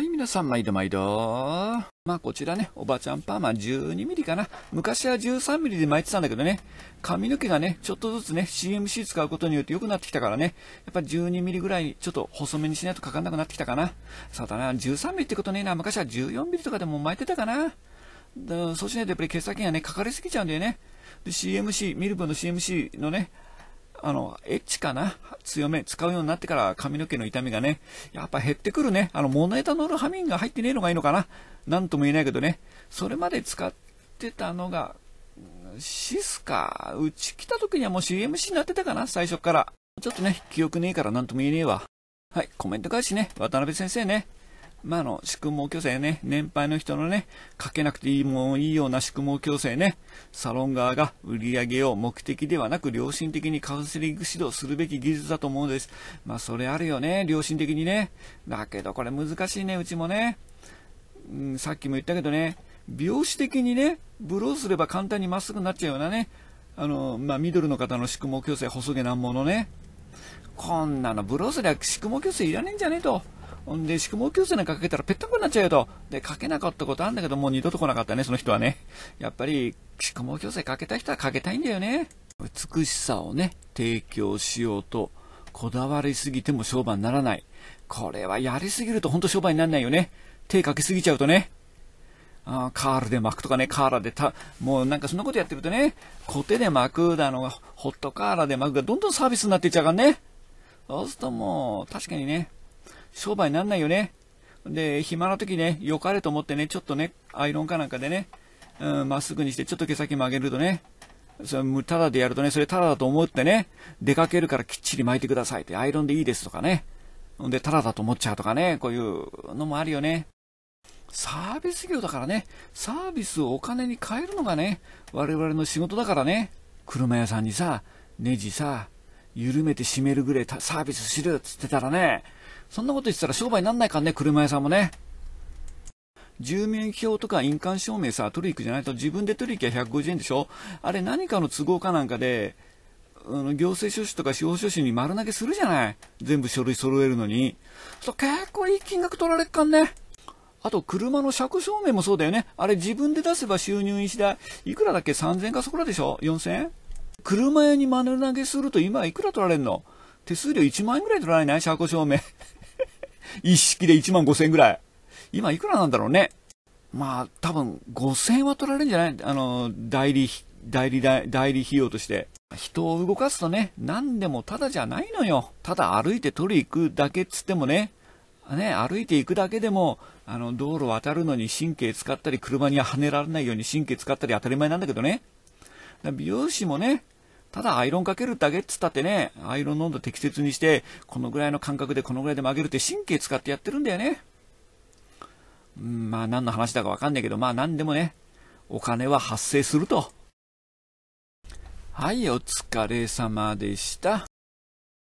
はい、皆さん、毎度毎度。まあ、こちらね、おばちゃんパーマ12ミリかな。昔は13ミリで巻いてたんだけどね、髪の毛がね、ちょっとずつね、CMC 使うことによって良くなってきたからね、やっぱ12ミリぐらい、ちょっと細めにしないとかかんなくなってきたかな。そうだな、13ミリってことねえな。昔は14ミリとかでも巻いてたかな。そうしないとやっぱり毛先がね、かかりすぎちゃうんだよね。で、CMC、ミルボの CMC のね、あの、エッチかな強め、使うようになってから髪の毛の痛みがね、やっぱ減ってくるね。あの、モノエタノールハミンが入ってねえのがいいのかななんとも言えないけどね。それまで使ってたのが、シスか。うち来た時にはもう CMC になってたかな最初から。ちょっとね、記憶ねえからなんとも言えねえわ。はい、コメント返しね。渡辺先生ね。まあ、の、宿毛矯正ね、年配の人のね、かけなくていいもいいような宿毛矯正ね、サロン側が売り上げを目的ではなく良心的にカウンセリング指導するべき技術だと思うんです。まあ、それあるよね、良心的にね。だけどこれ難しいね、うちもね。うん、さっきも言ったけどね、病死的にね、ブローすれば簡単にまっすぐになっちゃうようなね、あの、まあ、ミドルの方の宿毛矯正細毛なものね、こんなのブローすりゃ宿毛矯正いらねえんじゃねえと。ほんで、宿毛矯正なんかかけたらぺったんこになっちゃうよと。で、かけなかったことあるんだけど、もう二度と来なかったね、その人はね。やっぱり、宿毛矯正かけた人はかけたいんだよね。美しさをね、提供しようと、こだわりすぎても商売にならない。これはやりすぎるとほんと商売にならないよね。手かけすぎちゃうとね。あカールで巻くとかね、カーラでた、もうなんかそんなことやってるとね、コテで巻くだのが、ホットカーラで巻くが、どんどんサービスになっていっちゃうからね。そうするともう、確かにね、商売になんないよね。で、暇な時ね、良かれと思ってね、ちょっとね、アイロンかなんかでね、うん、まっすぐにして、ちょっと毛先曲げるとね、それただでやるとね、それただだと思ってね、出かけるからきっちり巻いてくださいって、アイロンでいいですとかね。で、ただだと思っちゃうとかね、こういうのもあるよね。サービス業だからね、サービスをお金に変えるのがね、我々の仕事だからね、車屋さんにさ、ネジさ、緩めて締めるぐらいサービスしるって言ってたらね、そんなこと言ってたら商売になんないからね、車屋さんもね。住民票とか印鑑証明さ、取り行くじゃないと自分で取り行きゃ150円でしょあれ何かの都合かなんかで、うん、行政書士とか司法書士に丸投げするじゃない全部書類揃えるのに。そう、結構いい金額取られっかんね。あと、車の車庫証明もそうだよね。あれ自分で出せば収入印代、いくらだっけ ?3000 かそこらでしょ ?4000? 車屋に丸投げすると今いくら取られんの手数料1万円ぐらい取られない車庫証明。一式で1万5 0円ぐらい。今いくらなんだろうね。まあ、多分5000円は取られるんじゃないあの、代理、代理代、代理費用として。人を動かすとね、何でもただじゃないのよ。ただ歩いて取り行くだけっつってもね、ね、歩いて行くだけでも、あの、道路渡るのに神経使ったり、車にはねられないように神経使ったり当たり前なんだけどね。美容師もね、ただアイロンかけるだけっつったってね、アイロンの温度適切にして、このぐらいの感覚でこのぐらいで曲げるって神経使ってやってるんだよね。うん、まあ何の話だかわかんないけど、まあ何でもね、お金は発生すると。はい、お疲れ様でした。